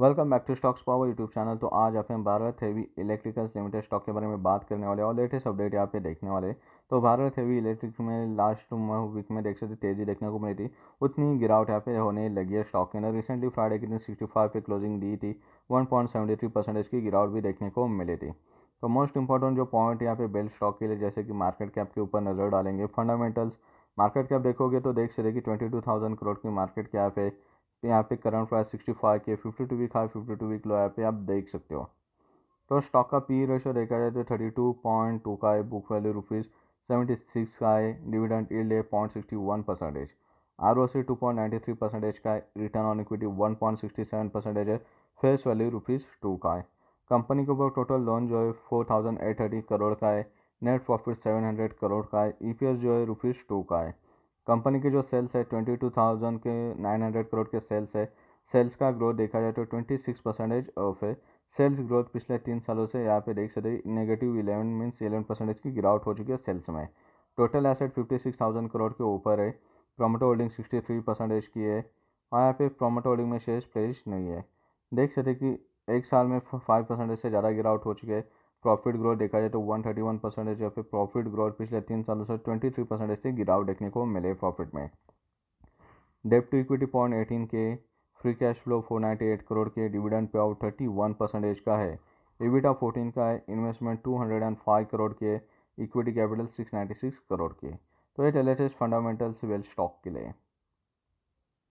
welcome back to stocks power YouTube channel तो आज आप हम Bharat heavy electricals limited stock के बारे में बात करने वाले और लेटेस्ट अपडेट यहाँ पे देखने वाले तो भारत हेवी इलेक्ट्रिक में लास्ट वीक में देख सकते तेजी देखने को मिली थी उतनी गिरावट यहाँ पे होने लगी है स्टॉक के अंदर रिसेंटली फ्राइडे के दिन सिक्सटी फाइव पे क्लोजिंग दी थी one point seventy three percentage की गिरावट भी देखने को मिली थी तो मोस्ट इंपॉर्टेंट जो पॉइंट यहाँ पे बेल्ट स्टॉक के लिए जैसे कि मार्केट कैप के ऊपर नज़र डालेंगे फंडामेंटल्स मार्केट कैप देखोगे तो देख सकते कि ट्वेंटी टू थाउजेंड करोड़ की मार्केट कैप है तो यहाँ पे करंट प्राइस सिक्सटी फाइव की fifty two week high fifty two week low यहाँ पे आप देख सकते हो तो स्टॉक का पी रेशो e देखा जाए तो थर्टी टू पॉइंट टू का है book value rupees seventy six का है डिविडेंड ईल्ड है point sixty one percentage R O C two point ninety three percentage का है return on equity one point sixty seven percentage है face value rupees two का है company के ऊपर टोटल लोन जो है four thousand eight thirty crore का है net profit seven hundred crore का है ई पी एस जो है रुपीज़ टू का है कंपनी के जो सेल्स है ट्वेंटी टू थाउजेंड के नाइन हंड्रेड करोड़ के सेल्स है सेल्स का ग्रोथ देखा जाए तो ट्वेंटी सिक्स परसेंटेज ऑफ है सेल्स ग्रोथ पिछले तीन सालों से यहाँ पे देख सकते negative eleven means eleven percentage की गिरावट हो चुकी है सेल्स में total asset fifty six thousand crore के ऊपर है promoter holding sixty three percentage की है और यहाँ पे प्रोमोटो होल्डिंग में शेयर प्लेज नहीं है देख सकते कि एक साल में फाइव परसेंटेज से ज़्यादा गिरावट हो चुकी है प्रॉफिट ग्रोथ देखा जाए तो 131 परसेंटेज या फिर प्रॉफिट ग्रोथ पिछले तीन सालों से 23 परसेंटेज से गिरावट देखने को मिले प्रॉफिट में debt to equity point eighteen के free cash flow four ninety eight crore के डिविडेंड पे आउट थर्टी वन परसेंटेज का है एविटा फोर्टीन का है investment two hundred and five crore के equity capital six ninety six crore के तो ये लेटेस्ट फंडामेंटल्स वेल स्टॉक के लिए